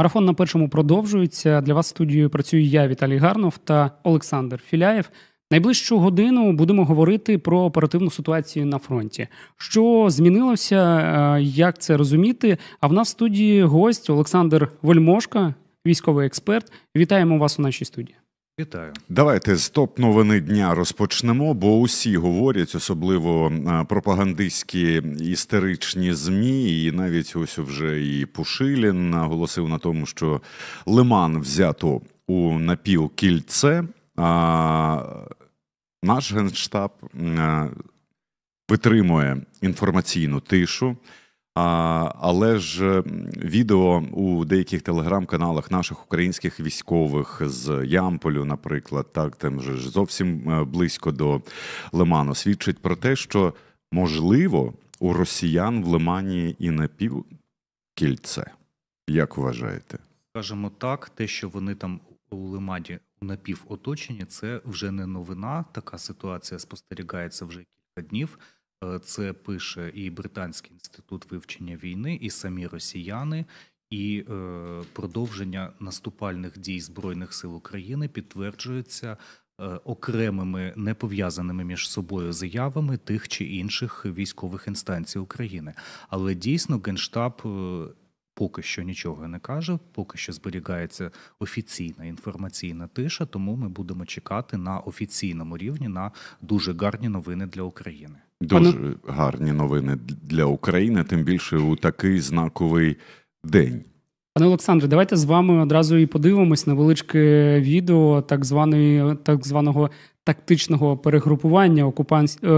Марафон на першому продовжується. Для вас Студію працюю я, Віталій Гарнов та Олександр Філяєв. Найближчу годину будемо говорити про оперативну ситуацію на фронті. Що змінилося, е, як це розуміти? А в нас в студії гость Олександр Вольмошка, військовий експерт. Вітаємо вас у нашій студії. Вітаю, давайте з топ новини дня розпочнемо. Бо усі говорять, особливо е, пропагандистські істеричні змі, і навіть ось вже і Пушилін наголосив на тому, що Лиман взято у напів кільце. А наш генштаб е, витримує інформаційну тишу. А, Але ж відео у деяких телеграм-каналах наших українських військових з Ямполю, наприклад, так там же ж зовсім е, близько до Лиману, свідчить про те, що можливо у росіян в Лимані і на пів кільце. Як вважаєте? Скажемо так, те, що вони там у Лимаді у напівоточенні, це вже не новина. Така ситуація спостерігається вже кілька днів. Е, це пише і Британський інститут вивчення війни, і самі росіяни, і е, продовження наступальних дій збройних сил України підтверджується е, окремими не пов'язаними між собою заявами тих чи інших військових інстанцій України. Але дійсно генштаб е, поки що нічого не каже, поки що зберігається офіційна інформаційна тиша. Тому ми будемо чекати на офіційному рівні на дуже гарні новини для України. Ну. Дуже Пане... гарні новини для України, тим більше у такий знаковий день. Пане Олександре, давайте з вами одразу і подивимось невеличке відео так званої так званого тактичного перегрупування окупанс... Е,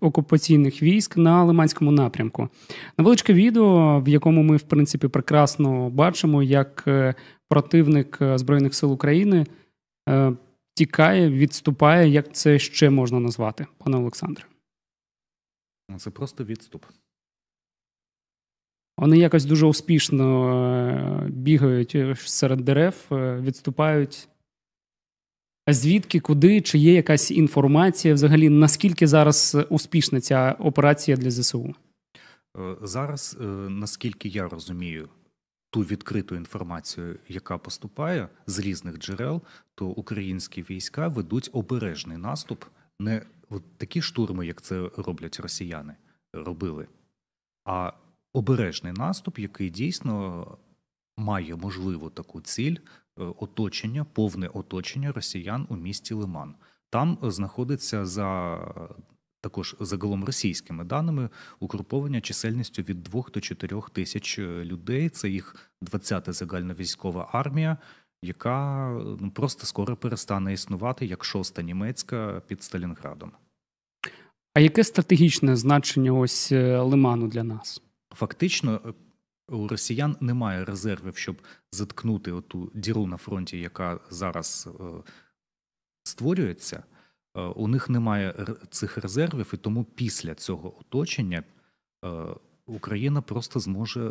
окупаційних військ на Лиманському напрямку. Невеличке відео, в якому ми в принципі прекрасно бачимо, як е, противник е, збройних сил України тікає, відступає. Як це ще можна назвати, пане Олександре? Ну, це просто відступ. Вони якось дуже успішно е, бігають е, серед дерев, е, відступають. А звідки, куди, чи є якась інформація взагалі, наскільки зараз успішна ця операція для ЗСУ? Зараз, наскільки я розумію, ту відкриту інформацію, яка поступає з різних джерел, то українські війська ведуть обережний наступ, не от такі штурми, як це роблять росіяни, робили, а обережний наступ, який дійсно має можливу таку ціль е, оточення, повне оточення росіян у місті Лиман. Там знаходиться за також загалом російськими даними укруповання чисельністю від 2 до 4 тисяч людей. Це їх 20-та загальновійськова армія яка ну, просто скоро перестане існувати як шоста німецька під Сталінградом. А яке стратегічне значення ось е, лиману для нас? Фактично, е, у росіян немає резервів, щоб заткнути оту діру на фронті, яка зараз е, створюється. Е, у них немає цих резервів, і тому після цього оточення. Е, Україна просто зможе е,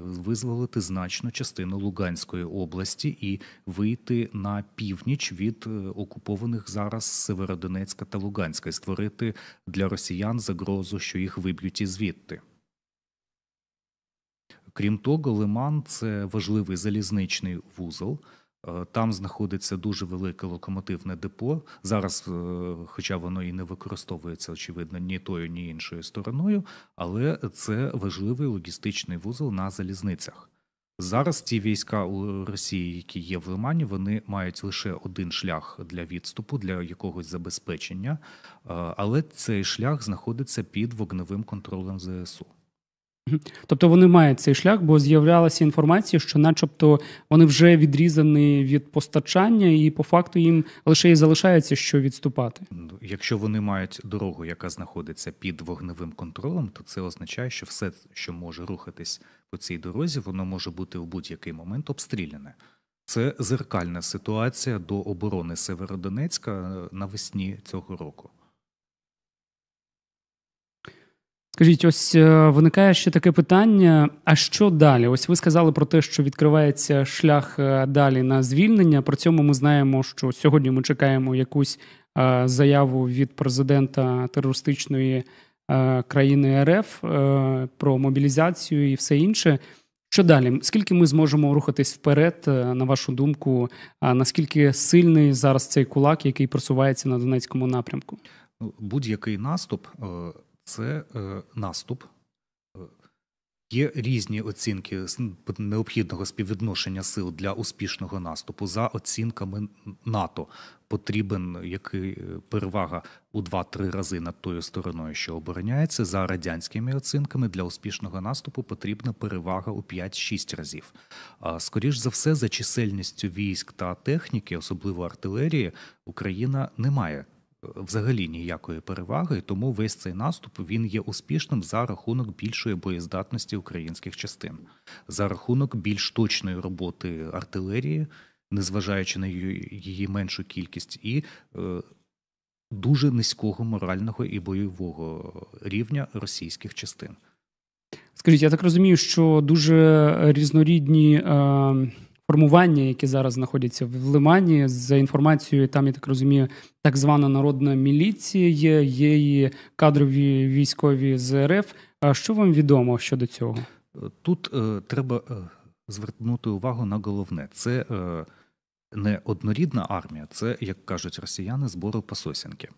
визволити значну частину Луганської області і вийти на північ від е, окупованих зараз Северодонецька та Луганська і створити для росіян загрозу, що їх виб'ють ізвідти. Крім того, Лиман це важливий залізничний вузол. Е, там знаходиться дуже велике локомотивне депо. Зараз, е, хоча воно і не використовується, очевидно, ні тою, ні іншою стороною, але це важливий логістичний вузол на залізницях. Зараз ті війська у Росії, які є в Лимані, вони мають лише один шлях для відступу, для якогось забезпечення, е, але цей шлях знаходиться під вогневим контролем ЗСУ. Тобто вони мають цей шлях, бо з'являлася інформація, що, начебто, вони вже відрізані від постачання, і по факту їм лише і залишається, що відступати. Ну, якщо вони мають дорогу, яка знаходиться під вогневим контролем, то це означає, що все, що може рухатись по цій дорозі, воно може бути в будь-який момент обстріляне. Це зеркальна ситуація до оборони Северодонецька е, навесні цього року. Скажіть, ось е, виникає ще таке питання: а що далі? Ось ви сказали про те, що відкривається шлях е, далі на звільнення. При цьому ми знаємо, що сьогодні ми чекаємо якусь е, заяву від президента терористичної країни РФ про мобілізацію і все інше. Що далі? Скільки ми зможемо рухатись вперед, на вашу думку? А Наскільки сильний зараз цей кулак, який просувається на Донецькому напрямку? Ну, будь-який наступ це е, наступ. Е, є різні оцінки необхідного співвідношення сил для успішного наступу. За оцінками НАТО потрібен який е, перевага у 2-3 рази над тою стороною, що обороняється. За радянськими оцінками для успішного наступу потрібна перевага у 5-6 разів. А Скоріш за все, за чисельністю військ та техніки, особливо артилерії, Україна не має взагалі ніякої переваги, тому весь цей наступ він є успішним за рахунок більшої боєздатності українських частин, за рахунок більш точної роботи артилерії, незважаючи на її меншу кількість, і е, дуже низького морального і бойового рівня російських частин. Скажіть, я так розумію, що дуже різнорідні. Е формування, які зараз знаходяться в Лимані, за інформацією, там я так розумію, так звана народна міліція, є і кадрові військові з РФ. А Що вам відомо щодо цього? Тут е, треба е, звернути увагу на головне: це е, не однорідна армія, це, як кажуть росіяни, збори пасосінки.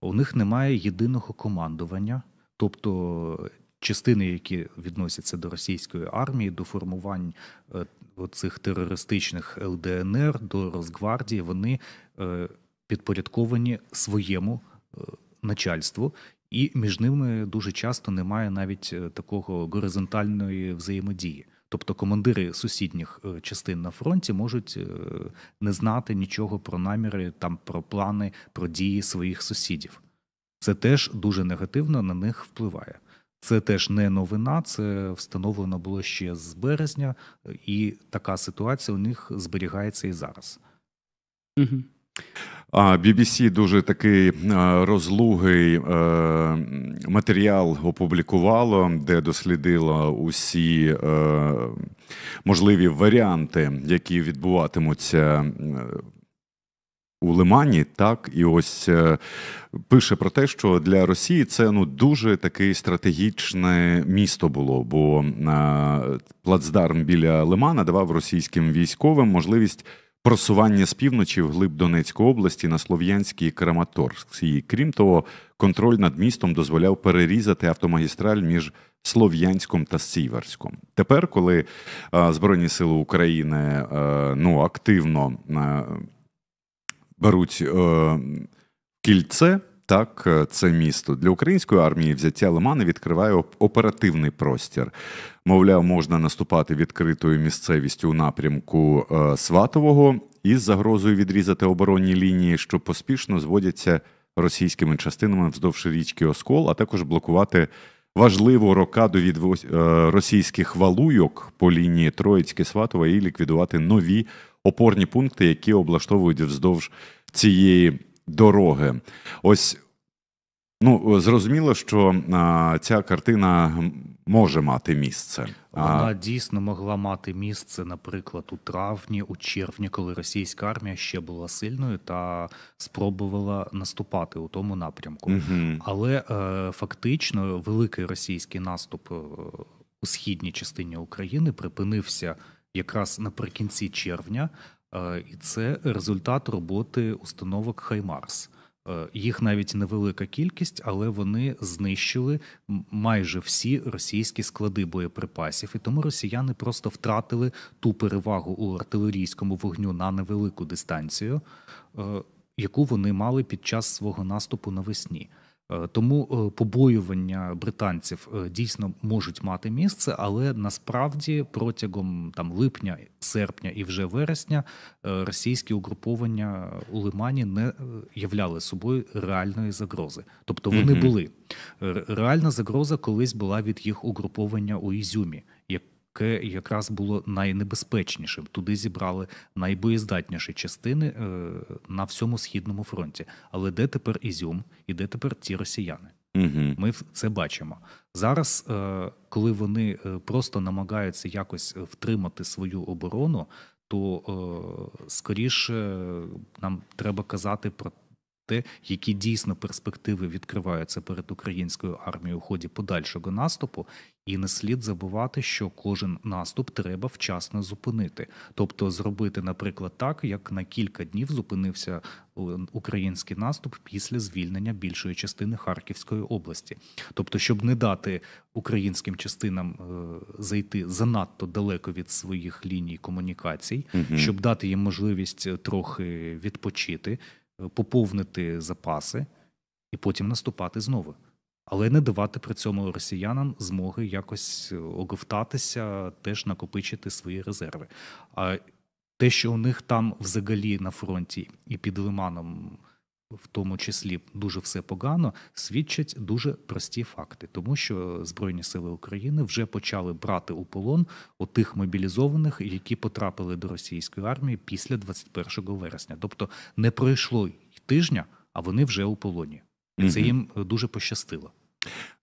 У них немає єдиного командування, тобто частини, які відносяться до російської армії, до формувань е, цих терористичних ЛДНР до Росгвардії вони е, підпорядковані своєму е, начальству. І між ними дуже часто немає навіть е, такого горизонтальної взаємодії. Тобто командири сусідніх частин на фронті можуть не знати нічого про наміри, там про плани, про дії своїх сусідів. Це теж дуже негативно на них впливає. Це теж не новина, це встановлено було ще з березня, і така ситуація у них зберігається і зараз. Угу. BBC дуже такий розлугий е, матеріал опублікувало, де дослідило усі е, можливі варіанти, які відбуватимуться е, у Лимані, так і ось е, пише про те, що для Росії це ну дуже таке стратегічне місто було, бо е, плацдарм біля Лимана давав російським військовим можливість. Просування з півночі в глиб Донецької області на Слов'янській Краматорськ. І, крім того, контроль над містом дозволяв перерізати автомагістраль між Слов'янськом та Сіверськом. Тепер, коли е, Збройні Сили України ну активно беруть е, кільце. Так, е, це місто для української армії взяття Лимана відкриває оперативний простір. Мовляв, можна наступати відкритою місцевістю у напрямку е, Сватового із загрозою відрізати оборонні лінії, що поспішно зводяться російськими частинами вздовж річки Оскол, а також блокувати важливу рокаду від е, російських валуйок по лінії Троїцьке Сватова і ліквідувати нові опорні пункти, які облаштовують вздовж цієї дороги. Ось ну зрозуміло, що а, ця картина може мати місце. Вона а... дійсно могла мати місце, наприклад, у травні, у червні, коли російська армія ще була сильною та спробувала наступати у тому напрямку. Угу. Але е, фактично великий російський наступ е, у східній частині України припинився якраз наприкінці червня, е, і це результат роботи установок Хаймарс. Е, їх навіть невелика кількість, але вони знищили майже всі російські склади боєприпасів, і тому росіяни просто втратили ту перевагу у артилерійському вогню на невелику дистанцію, е, яку вони мали під час свого наступу навесні. Е, тому е, побоювання британців е, дійсно можуть мати місце, але насправді протягом там липня, серпня і вже вересня російські угруповання у Лимані не являли собою реальної загрози. Тобто вони mm були реальна загроза колись була від їх угруповання у Ізюмі яке якраз було найнебезпечнішим. Туди зібрали найбоєздатніші частини е, на всьому східному фронті. Але де тепер Ізюм і де тепер ті росіяни? Угу. Ми це бачимо зараз, е, коли вони е, просто намагаються якось втримати свою оборону, то скоріше нам треба казати про области, які дійсно перспективи відкриваються перед українською армією у ході подальшого наступу, і не слід забувати, що кожен наступ треба вчасно зупинити, тобто зробити, наприклад, так, як на кілька днів зупинився е, український наступ після звільнення більшої частини Харківської області, тобто, щоб не дати українським частинам е, зайти занадто далеко від своїх ліній комунікацій, угу. щоб дати їм можливість е, трохи відпочити поповнити запаси і потім наступати знову. Але не давати при цьому росіянам змоги якось е, оговтатися, теж накопичити свої резерви. А те, що у них там взагалі на фронті і під лиманом в тому числі дуже все погано, свідчать дуже прості факти, тому що Збройні Сили України вже почали брати у полон отих мобілізованих, які потрапили до російської армії після 21 вересня. Тобто не пройшло й тижня, а вони вже у полоні, і це їм е, дуже пощастило.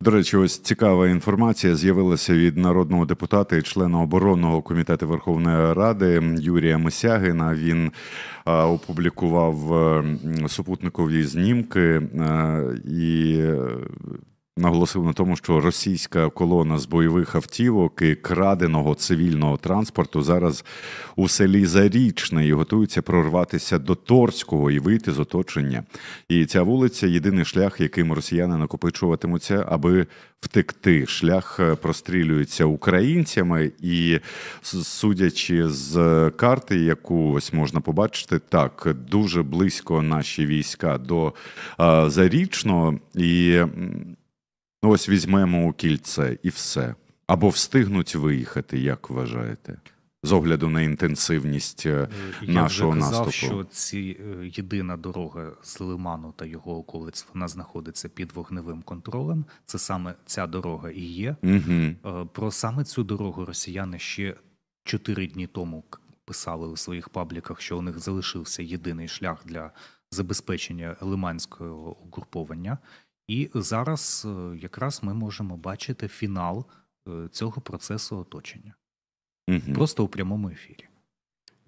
До речі, ось цікава інформація з'явилася від народного депутата і члена оборонного комітету Верховної Ради Юрія Мисягина. Він опублікував е, супутникові знімки е, і е, наголосив на тому, що російська колона з бойових автівок і краденого цивільного транспорту зараз у селі Зарічне і готується прорватися до Торського і вийти з оточення. І ця вулиця єдиний шлях, яким росіяни накопичуватимуться, аби втекти. Шлях е, прострілюється українцями, і судячи з карти, яку ось можна побачити, так дуже близько наші війська до е, Зарічного. і Ну, ось візьмемо у кільце і все. Або встигнуть виїхати, як вважаєте, з огляду на інтенсивність е, Я нашого вже казав, наступу? що ці е, єдина дорога з Лиману та його околиць вона знаходиться під вогневим контролем. Це саме ця дорога і є. Угу. Про саме цю дорогу росіяни ще чотири дні тому писали у своїх пабліках, що у них залишився єдиний шлях для забезпечення лиманського угруповання. І зараз е, якраз ми можемо бачити фінал е, цього процесу оточення. Угу. Просто у прямому ефірі.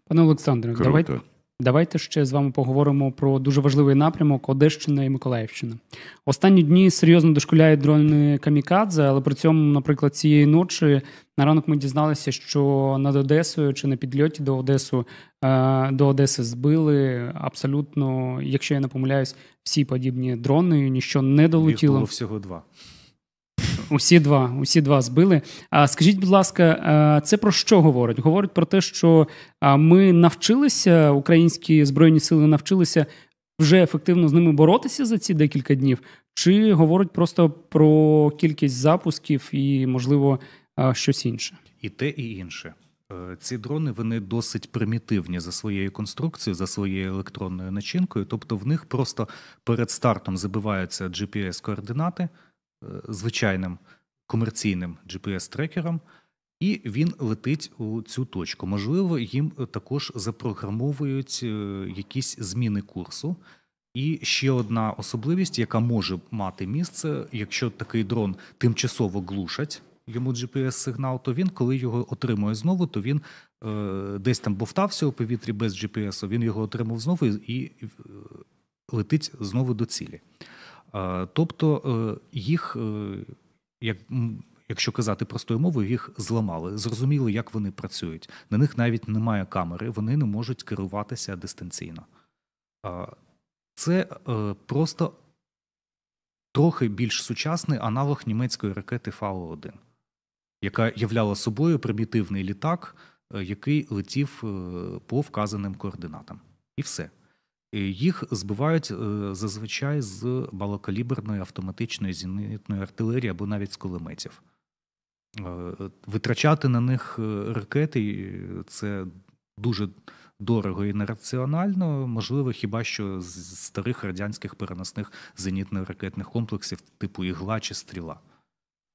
Пане Олександре, давайте Давайте ще з вами поговоримо про дуже важливий напрямок Одещина і Миколаївщина. Останні дні серйозно дошкуляють дрони камікадзе, але при цьому, наприклад, цієї ночі на ранок ми дізналися, що над Одесою чи на підльоті до Одесу е, до Одеси збили абсолютно, якщо я не помиляюсь, всі подібні дрони. Ніщо не долетіло. Їх було всього два. Усі два, усі два збили. А скажіть, будь ласка, е, це про що говорить? Говорить про те, що ми навчилися, українські збройні сили навчилися вже ефективно з ними боротися за ці декілька днів, чи говорить просто про кількість запусків і, можливо, е, щось інше? І те, і інше. Е, ці дрони вони досить примітивні за своєю конструкцією, за своєю електронною начинкою. Тобто, в них просто перед стартом забиваються GPS-координати. Е, звичайним комерційним GPS-трекером, і він летить у цю точку. Можливо, їм також запрограмовують е, якісь зміни курсу. І ще одна особливість, яка може мати місце, якщо такий дрон тимчасово глушать йому GPS-сигнал, то він, коли його отримує знову, то він е, десь там бовтався у повітрі без GPS, він його отримав знову і, і е, летить знову до цілі. Тобто е, їх, е, як якщо казати простою мовою, їх зламали, зрозуміли, як вони працюють. На них навіть немає камери, вони не можуть керуватися дистанційно. Це е, просто трохи більш сучасний аналог німецької ракети Фау-1, яка являла собою примітивний літак, який летів по вказаним координатам. І все. Їх збивають е, зазвичай з малокаліберної автоматичної зенітної артилерії або навіть з кулеметів. Е, витрачати на них е, ракети це дуже дорого і нераціонально. Можливо, хіба що з старих радянських переносних зенітно-ракетних комплексів, типу ігла чи стріла.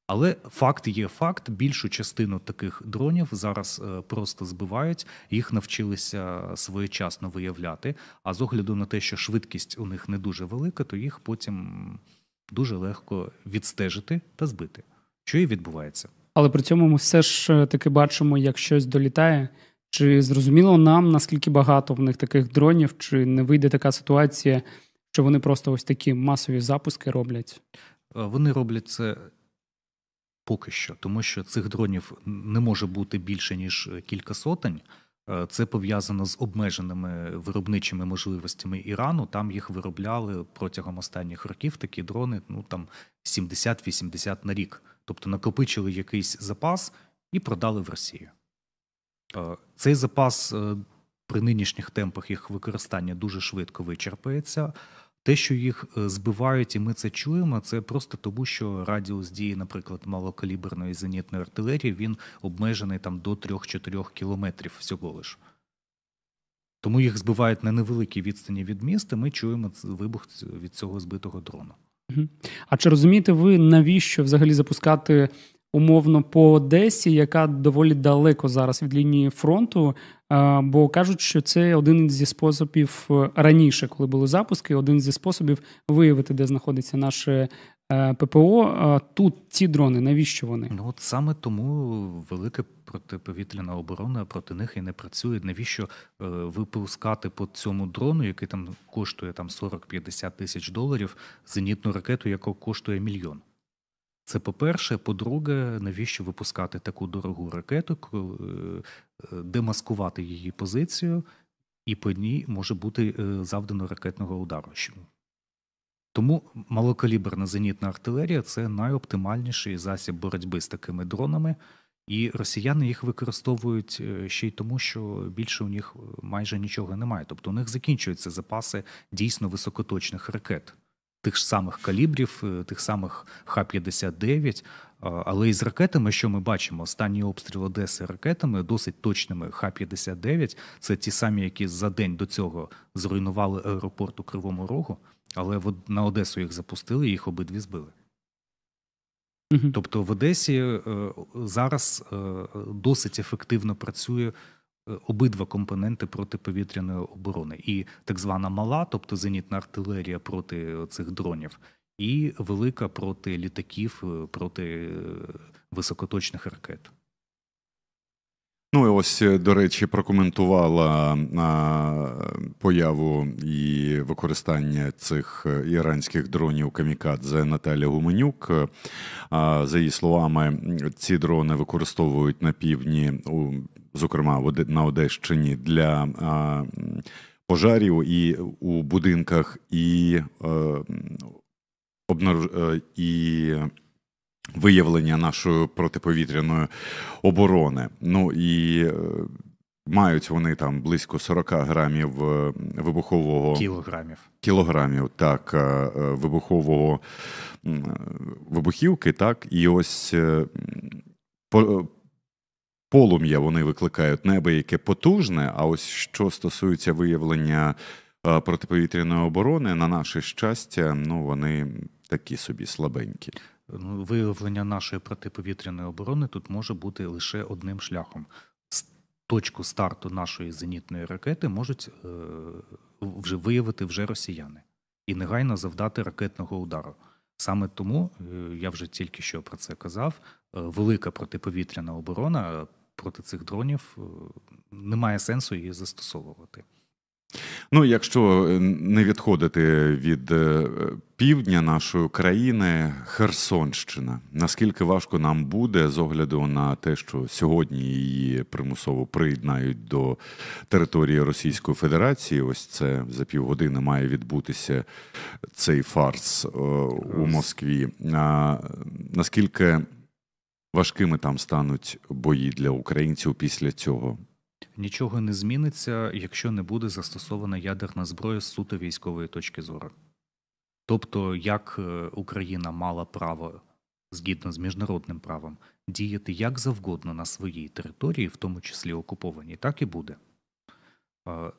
Але факт є факт. Більшу частину таких дронів зараз е, просто збивають, їх навчилися своєчасно виявляти. А з огляду на те, що швидкість у них не дуже велика, то їх потім дуже легко відстежити та збити. Що і відбувається. Але при цьому ми все ж е, таки бачимо, як щось долітає. Чи зрозуміло нам наскільки багато в них таких дронів, чи не вийде така ситуація, що вони просто ось такі масові запуски роблять? Е, вони роблять це поки що, тому що цих дронів не може бути більше ніж е, кілька сотень. Е, це пов'язано з обмеженими виробничими можливостями Ірану. Там їх виробляли протягом останніх років такі дрони, ну там 70-80 на рік. Тобто накопичили якийсь запас і продали в Росію. Е, цей запас при нинішніх темпах їх використання дуже швидко вичерпається. Те, що їх е, збивають, і ми це чуємо, це просто тому, що радіус дії, наприклад, малокаліберної зенітної артилерії, він обмежений там до 3-4 кілометрів всього лиш. Тому їх збивають на невеликій відстані від міста. Ми чуємо вибух від цього збитого дрону. А чи розумієте ви, навіщо взагалі запускати умовно по Одесі, яка доволі далеко зараз від лінії фронту. Бо кажуть, що це один зі способів е, раніше, коли були запуски, один зі способів виявити, де знаходиться наше е, ППО. Тут ці дрони, навіщо вони? Ну от саме тому велика протиповітряна оборона проти них і не працює. Навіщо е, випускати по цьому дрону, який там коштує там 40-50 тисяч доларів, зенітну ракету, яка коштує мільйон. Це по-перше, по-друге, навіщо випускати таку дорогу ракету, е, демаскувати її позицію, і по ній може бути е, завдано ракетного удару. Тому малокаліберна зенітна артилерія це найоптимальніший засіб боротьби з такими дронами, і росіяни їх використовують е, ще й тому, що більше у них майже нічого немає. Тобто у них закінчуються запаси дійсно високоточних ракет тих ж самих калібрів, е, тих самих Х-59. Але із ракетами, що ми бачимо, останні обстріл Одеси ракетами досить точними Х-59. Це ті самі, які за день до цього зруйнували аеропорт у Кривому Рогу, але на Одесу їх запустили і їх обидві збили. Тобто в Одесі е, зараз е, досить ефективно працює обидва компоненти протиповітряної оборони, і так звана мала, тобто зенітна артилерія проти цих дронів, і велика проти літаків, е, проти е, високоточних ракет. Ну і ось е, до речі, прокоментувала появу і використання цих іранських дронів камікадзе Наталя Гуменюк. За її словами, ці дрони використовують на півдні зокрема на Одещині для пожарів і у будинках і е, е, і виявлення нашої протиповітряної оборони. Ну і е, мають вони там близько 40 грамів вибухового кілограмів. Кілограмів так вибухового вибухівки, так і ось полум'я вони викликають небо, яке потужне. А ось що стосується виявлення е, протиповітряної оборони, на наше щастя, ну вони такі собі слабенькі. Ну, виявлення нашої протиповітряної оборони тут може бути лише одним шляхом. Точку старту нашої зенітної ракети можуть е, вже виявити вже росіяни і негайно завдати ракетного удару. Саме тому е, я вже тільки що про це казав. Е, велика протиповітряна оборона проти цих дронів е, немає сенсу її застосовувати. Ну, якщо е, не відходити від е, півдня нашої країни, Херсонщина, наскільки важко нам буде з огляду на те, що сьогодні її примусово приєднають до території Російської Федерації, ось це за півгодини має відбутися цей фарс у Москві. Наскільки важкими там стануть бої для українців після цього? Нічого не зміниться, якщо не буде застосована ядерна зброя з суто військової точки зору. Тобто, як е, Україна мала право згідно з міжнародним правом діяти як завгодно на своїй території, в тому числі окупованій, так і буде. Е,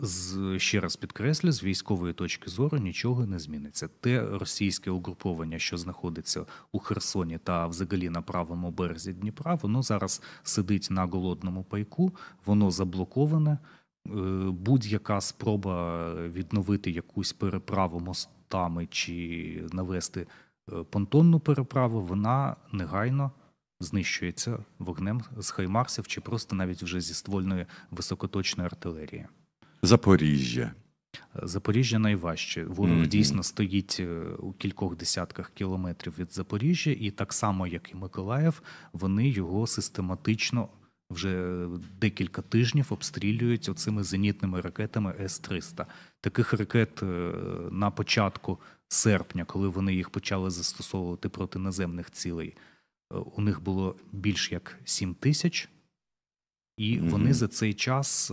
з ще раз підкреслю, з військової точки зору нічого не зміниться. Те російське угруповання, що знаходиться у Херсоні та взагалі на правому березі Дніпра, воно зараз сидить на голодному пайку, воно заблоковане. Е, будь-яка спроба відновити якусь переправу мостами чи навести е, понтонну переправу, вона негайно. Знищується вогнем з хаймарсів чи просто навіть вже зі ствольної високоточної артилерії. Запоріжжя. Запоріжжя найважче. Ворог mm-hmm. дійсно стоїть е, у кількох десятках кілометрів від Запоріжжя, і так само, як і Миколаїв, вони його систематично вже декілька тижнів обстрілюють оцими зенітними ракетами С-300. Таких ракет е, на початку серпня, коли вони їх почали застосовувати проти наземних цілей, е, у них було більш як 7 тисяч, і mm-hmm. вони за цей час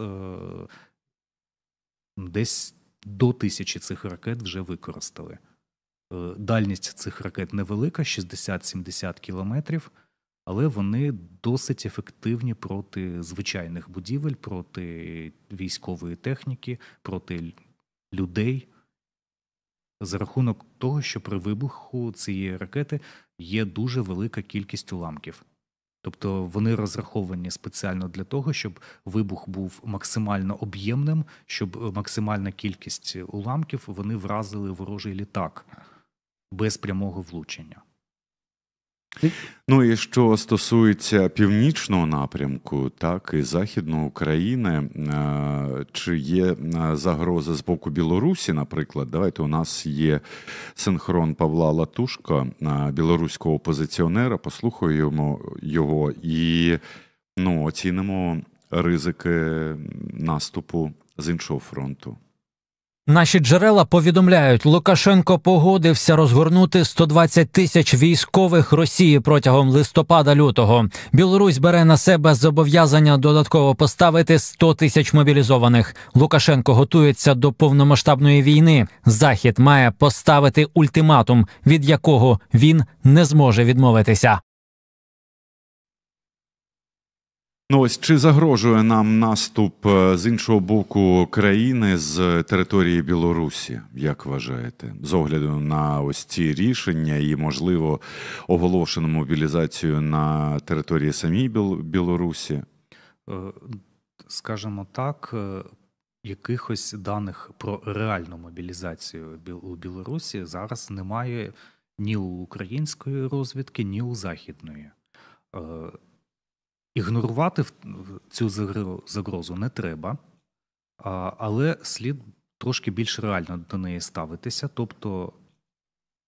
десь до тисячі цих ракет вже використали. Е, дальність цих ракет невелика, 60-70 кілометрів, але вони досить ефективні проти звичайних будівель, проти військової техніки, проти людей. За рахунок того, що при вибуху цієї ракети є дуже велика кількість уламків. Тобто вони розраховані спеціально для того, щоб вибух був максимально об'ємним, щоб е, максимальна кількість уламків вони вразили ворожий літак без прямого влучення. Ну і що стосується північного напрямку, так і західної України, е, чи є е, загроза з боку Білорусі, наприклад, давайте у нас є синхрон Павла Латушка, е, білоруського опозиціонера. Послухаємо його і ну, оцінимо ризики наступу з іншого фронту. Наші джерела повідомляють, Лукашенко погодився розгорнути 120 тисяч військових Росії протягом листопада-лютого. Білорусь бере на себе зобов'язання додатково поставити 100 тисяч мобілізованих. Лукашенко готується до повномасштабної війни. Захід має поставити ультиматум, від якого він не зможе відмовитися. Ну ось чи загрожує нам наступ е, з іншого боку країни з території Білорусі, як вважаєте, з огляду на ось ці рішення і, можливо, оголошену мобілізацію на території самій Білорусі? Е, скажімо так, е, якихось даних про реальну мобілізацію у Білорусі зараз немає ні у української розвідки, ні у західної. Ігнорувати цю загрозу не треба, але слід трошки більш реально до неї ставитися, тобто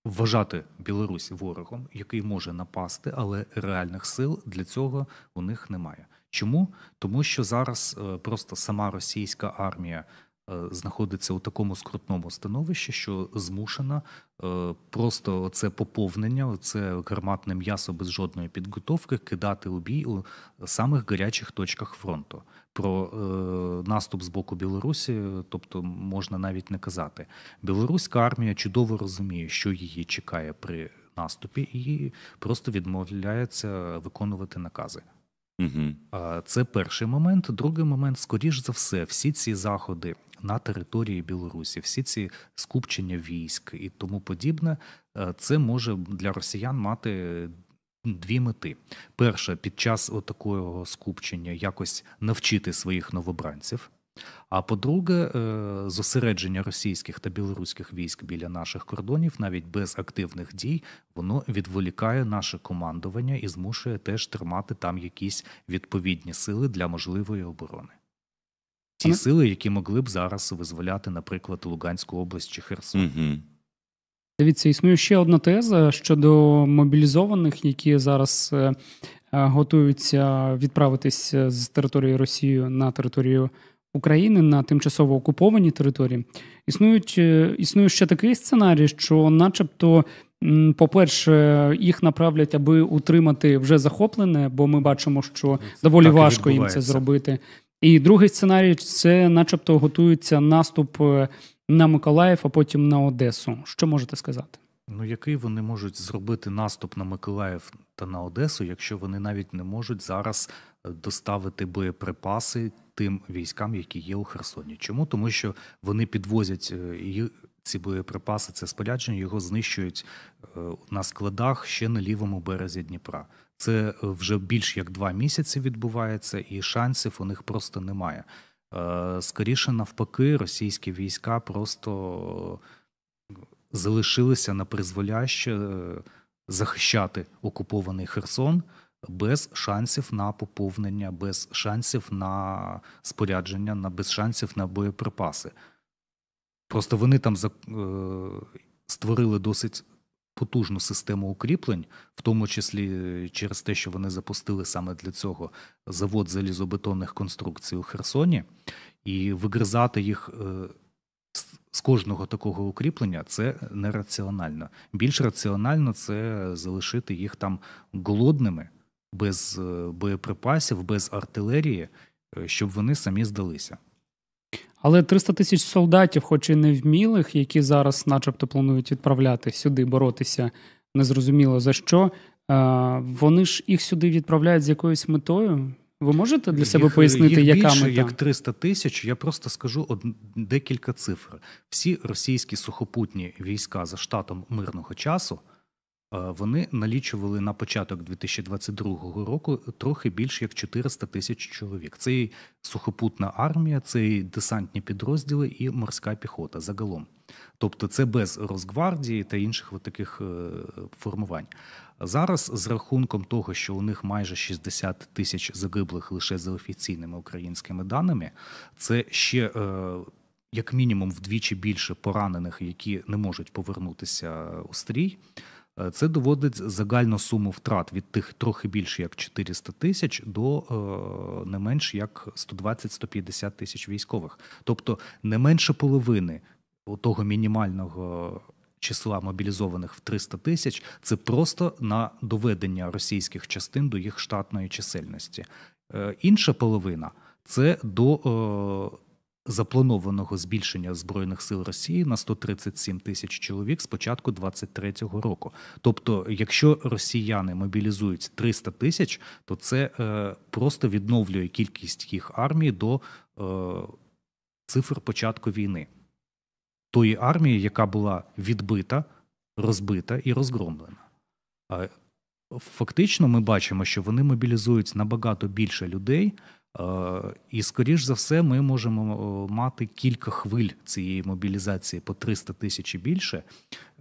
вважати Білорусь ворогом, який може напасти, але реальних сил для цього у них немає. Чому? Тому що зараз е, просто сама російська армія Е, знаходиться у такому скрутному становищі, що змушена е, просто це поповнення, це гарматне м'ясо без жодної підготовки кидати у бій у самих гарячих точках фронту. Про е, наступ з боку Білорусі, тобто можна навіть не казати, білоруська армія чудово розуміє, що її чекає при наступі, і просто відмовляється виконувати накази. Угу. Це перший момент. Другий момент, скоріш за все, всі ці заходи на території Білорусі, всі ці скупчення військ і тому подібне, е, це може для росіян мати. Дві мети: перше, під час такого скупчення якось навчити своїх новобранців. А по-друге, е, зосередження російських та білоруських військ біля наших кордонів, навіть без активних дій, воно відволікає наше командування і змушує теж тримати там якісь відповідні сили для можливої оборони ті Але... сили, які могли б зараз визволяти, наприклад, Луганську область чи Херсон. Угу. Дивіться, існує ще одна теза щодо мобілізованих, які зараз е, е, готуються відправитись е, з території Росії на територію України на тимчасово окуповані території. Існують існує ще такий сценарій, що, начебто, по-перше, їх направлять, аби утримати вже захоплене, бо ми бачимо, що доволі важко їм це зробити. І другий сценарій це, начебто, готується наступ е, на Миколаїв, а потім на Одесу. Що можете сказати? Ну, який вони можуть зробити наступ на Миколаїв та на Одесу, якщо вони навіть не можуть зараз е, доставити боєприпаси тим військам, які є у Херсоні? Чому тому, що вони підвозять е, ці боєприпаси, це спорядження його знищують на складах ще на лівому березі Дніпра. Це е, вже більш як два місяці відбувається, і шансів у них просто немає. Е, скоріше навпаки, російські війська просто е, залишилися на призволяще захищати окупований Херсон без шансів на поповнення, без шансів на спорядження, на без шансів на боєприпаси. Просто вони там створили досить потужну систему укріплень, в тому числі е, через те, що вони запустили саме для цього завод залізобетонних конструкцій у Херсоні, і вигризати їх е, з кожного такого укріплення це нераціонально. Більш раціонально це залишити їх там голодними, без е, боєприпасів, без артилерії, щоб вони самі здалися. Але 300 тисяч солдатів, хоч і невмілих, які зараз, начебто, планують відправляти сюди, боротися незрозуміло за що. Е, вони ж їх сюди відправляють з якоюсь метою. Ви можете для себе їх, пояснити, їх яка більше, мета? як 300 тисяч. Я просто скажу од... декілька цифр. Всі російські сухопутні війська за штатом мирного часу Е, вони налічували на початок 2022 року трохи більш як 400 тисяч чоловік. Це і сухопутна армія, це і десантні підрозділи і морська піхота загалом. Тобто, це без Росгвардії та інших таких е, формувань. Зараз з рахунком того, що у них майже 60 тисяч загиблих лише за офіційними українськими даними, це ще. Е, як мінімум вдвічі більше поранених, які не можуть повернутися у стрій, Е, це доводить загальну суму втрат від тих трохи більше як 400 тисяч до е, не менш як 120-150 тисяч військових, тобто не менше половини того мінімального. Числа мобілізованих в 300 тисяч це просто на доведення російських частин до їх штатної чисельності. Е, інша половина це до запланованого збільшення збройних сил Росії на 137 тисяч чоловік з початку 2023 року. Тобто, якщо росіяни мобілізують 300 тисяч, то це е, просто відновлює кількість їх армії до е, цифр початку війни, тої армії, яка була відбита, розбита і розгромлена. Фактично, ми бачимо, що вони мобілізують набагато більше людей. Е, і, скоріш за все, ми можемо е, мати кілька хвиль цієї мобілізації по 300 тисяч і більше.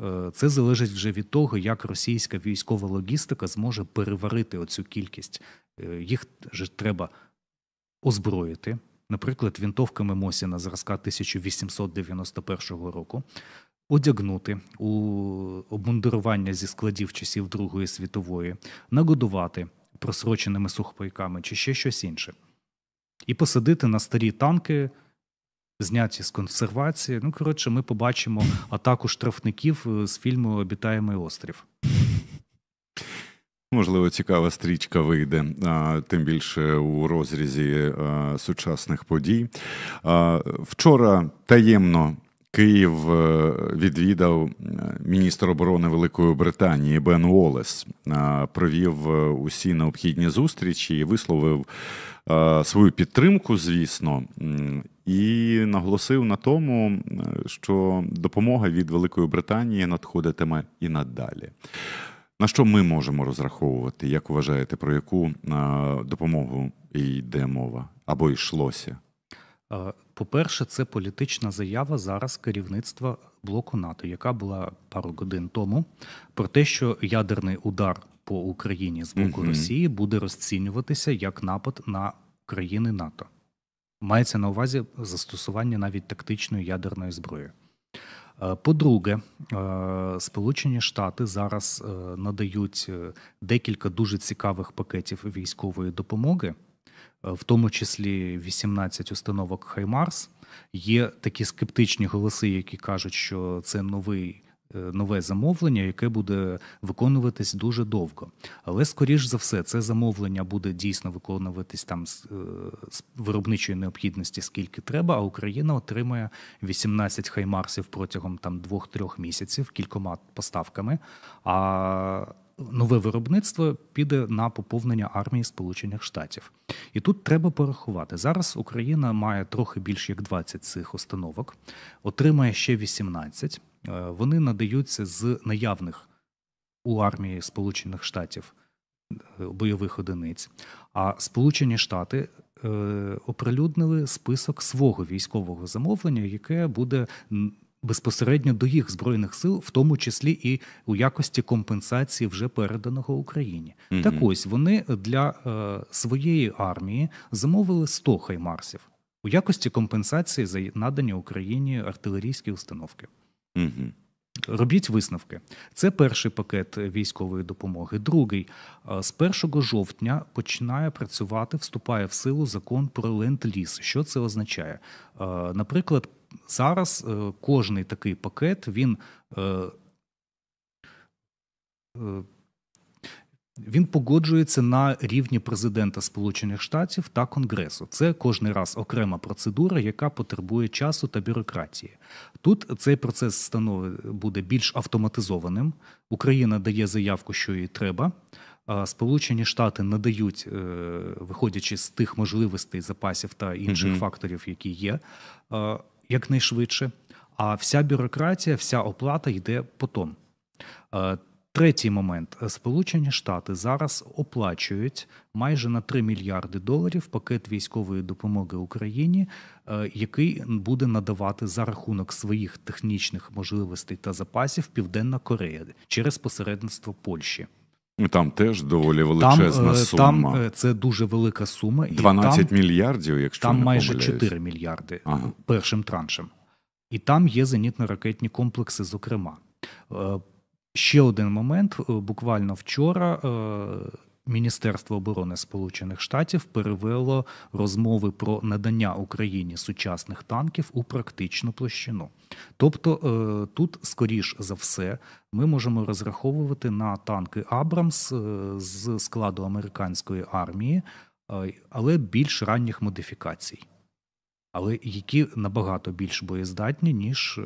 Е, це залежить вже від того, як російська військова логістика зможе переварити оцю кількість. Їх ж треба озброїти, наприклад, вінтовками Мосіна зразка 1891 року. Одягнути у обмундирування зі складів часів Другої світової, нагодувати просроченими сухпайками чи ще щось інше і посадити на старі танки, зняті з консервації. Ну, коротше, ми побачимо атаку штрафників е, з фільму Обітаємий острів. Можливо, цікава стрічка вийде, а, тим більше у розрізі а, е, сучасних подій. А, вчора таємно Київ е, відвідав е, міністр оборони Великої Британії Бен Уоллес, е, провів усі необхідні зустрічі і висловив свою підтримку, звісно, і наголосив на тому, що допомога від Великої Британії надходитиме і надалі. На що ми можемо розраховувати? Як вважаєте, про яку допомогу йде мова або йшлося? По-перше, це політична заява зараз керівництва блоку НАТО, яка була пару годин тому, про те, що ядерний удар по Україні з боку mm Росії буде розцінюватися як напад на країни НАТО. Мається на увазі застосування навіть тактичної ядерної зброї. Е, по-друге, е, Сполучені Штати зараз е, надають декілька дуже цікавих пакетів військової допомоги. Е, в тому числі 18 установок Хаймарс. Є такі скептичні голоси, які кажуть, що це новий. Е, нове замовлення, яке буде виконуватись дуже довго, але скоріш за все, це замовлення буде дійсно виконуватись там з, е, з виробничої необхідності, скільки треба. А Україна отримує 18 хаймарсів протягом там двох-трьох місяців кількома поставками. А нове виробництво піде на поповнення армії Сполучених Штатів. І тут треба порахувати. Зараз Україна має трохи більш як 20 цих установок, отримає ще 18. Е, вони надаються з наявних у армії Сполучених Штатів е, бойових одиниць. А Сполучені Штати. Е, оприлюднили список свого військового замовлення, яке буде безпосередньо до їх збройних сил, в тому числі і у якості компенсації вже переданого Україні. Угу. Так ось вони для е, своєї армії замовили 100 хаймарсів у якості компенсації за надані Україні артилерійські установки. Угу. Робіть висновки. Це перший пакет військової допомоги. Другий е, з 1 жовтня починає працювати, вступає в силу закон про ленд-ліз. Що це означає? Е, наприклад, зараз е, кожний такий пакет він. Е, е, він погоджується на рівні президента Сполучених Штатів та Конгресу. Це кожний раз окрема процедура, яка потребує часу та бюрократії. Тут цей процес становить буде більш автоматизованим. Україна дає заявку, що їй треба. Сполучені Штати надають, виходячи з тих можливостей, запасів та інших mm-hmm. факторів, які є, якнайшвидше, а вся бюрократія, вся оплата йде потом. Е, третій момент: Сполучені Штати зараз оплачують майже на 3 мільярди доларів пакет військової допомоги Україні, е, який буде надавати за рахунок своїх технічних можливостей та запасів Південна Корея через посередництво Польщі. Ну, там теж доволі величезна е, там, сума. Там е, це дуже велика сума. 12 і там, мільярдів, якщо там не майже помиляюсь. 4 мільярди ага. першим траншем. І там є зенітно-ракетні комплекси. Зокрема, е, ще один момент. Буквально вчора Міністерство оборони Сполучених Штатів перевело розмови про надання Україні сучасних танків у практичну площину. Тобто е, тут, скоріш за все, ми можемо розраховувати на танки Абрамс е, з складу американської армії, е, але більш ранніх модифікацій. Але які набагато більш боєздатні, ніж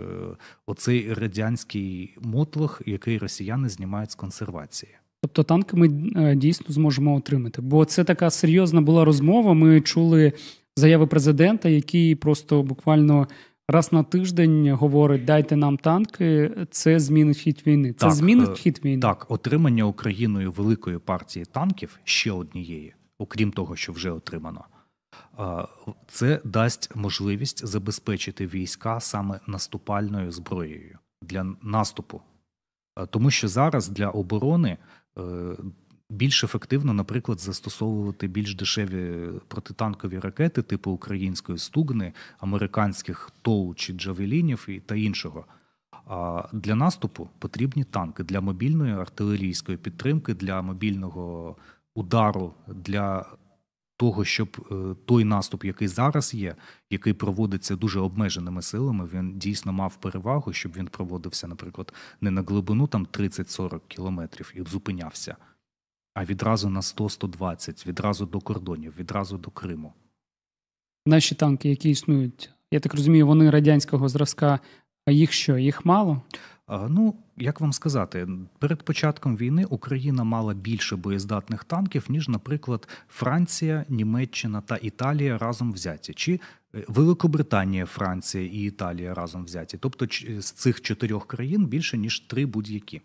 оцей радянський мотлох, який росіяни знімають з консервації. Тобто танки ми е, дійсно зможемо отримати. Бо це така серйозна була розмова. Ми чули заяви президента, який просто буквально раз на тиждень говорить: дайте нам танки, це змінить хід війни. Це так, змінить е, хід війни. Так, отримання Україною великої партії танків ще однієї, окрім того, що вже отримано. Е, це дасть можливість забезпечити війська саме наступальною зброєю для наступу, тому що зараз для оборони Е, більш ефективно, наприклад, застосовувати більш дешеві протитанкові ракети, типу української стугни, американських тоу чи джавелінів і та іншого. А для наступу потрібні танки для мобільної артилерійської підтримки, для мобільного удару, для того, щоб е, той наступ, який зараз є, який проводиться дуже обмеженими силами, він дійсно мав перевагу, щоб він проводився, наприклад, не на глибину там 30-40 кілометрів і зупинявся, а відразу на 100-120, відразу до кордонів, відразу до Криму. Наші танки, які існують, я так розумію, вони радянського зразка а їх що? Їх мало? Ну, як вам сказати, перед початком війни Україна мала більше боєздатних танків, ніж, наприклад, Франція, Німеччина та Італія разом взяті, чи е, Великобританія, Франція і Італія разом взяті. Тобто з цих чотирьох країн більше ніж три будь-які.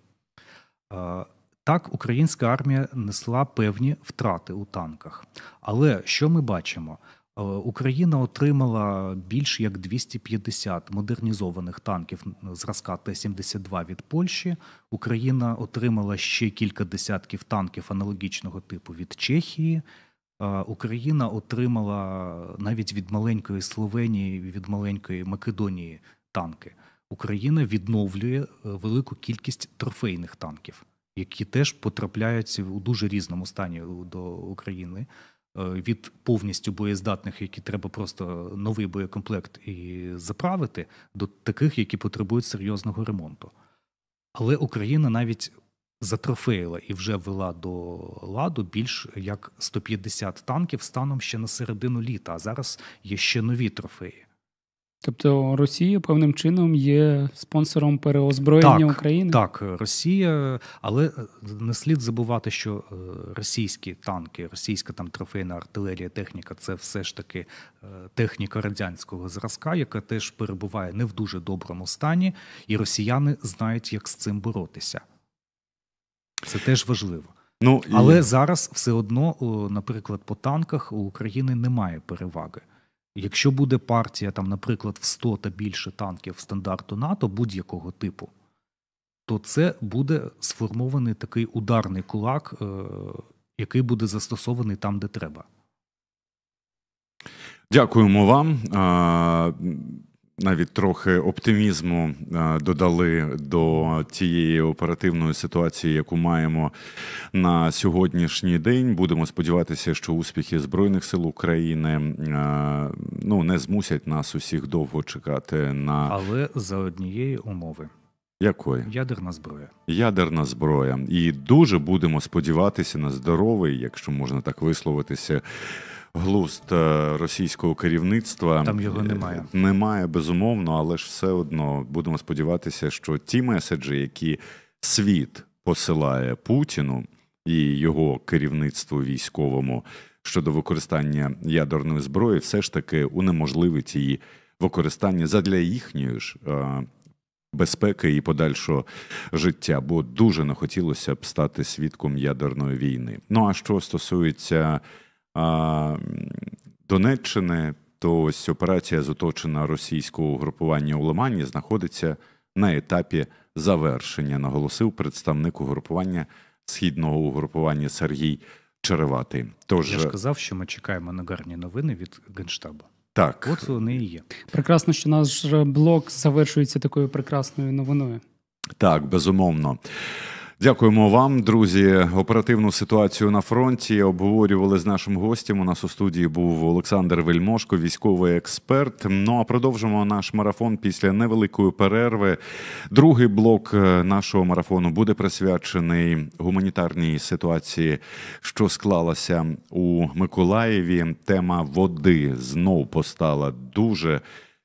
Так, українська армія несла певні втрати у танках. Але що ми бачимо? Е, Україна отримала більш як 250 модернізованих танків зразка Т-72 від Польщі. Україна отримала ще кілька десятків танків аналогічного типу від Чехії. Е, Україна отримала навіть від маленької Словенії, від маленької Македонії танки. Україна відновлює е, велику кількість трофейних танків, які теж потрапляються у дуже різному стані до України. Е, від повністю боєздатних, які треба просто новий боєкомплект і заправити, до таких, які потребують серйозного ремонту. Але Україна навіть затрофеїла і вже ввела до ладу більш як 150 танків станом ще на середину літа. А зараз є ще нові трофеї. Тобто Росія певним чином є спонсором переозброєння так, України? Так, Росія, але е, не слід забувати, що е, російські танки, російська там трофейна артилерія, техніка це все ж таки е, техніка радянського зразка, яка теж перебуває не в дуже доброму стані, і росіяни знають, як з цим боротися. Це теж важливо. Ну, Але і... зараз все одно, наприклад, по танках у України немає переваги. Якщо буде партія, там, наприклад, в 100 та більше танків стандарту НАТО будь-якого типу, то це буде сформований такий ударний кулак, е- який буде застосований там, де треба. Дякуємо вам навіть трохи оптимізму е, додали до тієї оперативної ситуації, яку маємо на сьогоднішній день. Будемо сподіватися, що успіхи збройних сил України е, ну не змусять нас усіх довго чекати на але за однієї умови якої ядерна зброя, ядерна зброя, і дуже будемо сподіватися на здоровий, якщо можна так висловитися, глузд е, російського керівництва там його немає. Е, немає безумовно, але ж все одно будемо сподіватися, що ті меседжі, які світ посилає Путіну і його керівництву військовому щодо використання ядерної зброї, все ж таки унеможливить її використання задля їхньої ж. Е, безпеки і подальшого життя, бо дуже не хотілося б стати свідком ядерної війни. Ну а що стосується Донеччини, то ось операція з оточена російського угрупування у Лимані знаходиться на етапі завершення, наголосив представник угрупування східного угрупування Сергій Череватий. Тож я ж казав, що ми чекаємо на гарні новини від генштабу. Так, от вони і є. Прекрасно, що наш блок завершується такою прекрасною новиною. Так, безумовно. Дякуємо вам, друзі. Оперативну ситуацію на фронті обговорювали з нашим гостем. У нас у студії був Олександр Вельмошко, військовий експерт. Ну а продовжимо наш марафон після невеликої перерви. Другий блок е, нашого марафону буде присвячений гуманітарній ситуації, що склалася у Миколаєві. Тема води знов постала дуже.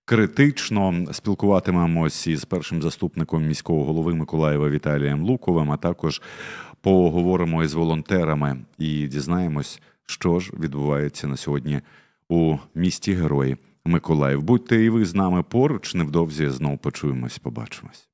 Критично спілкуватимемось із першим заступником міського голови Миколаєва Віталієм Луковим. А також поговоримо із волонтерами і дізнаємось, що ж відбувається на сьогодні у місті Герої Миколаїв. Будьте і ви з нами поруч. Невдовзі знову почуємось. Побачимось.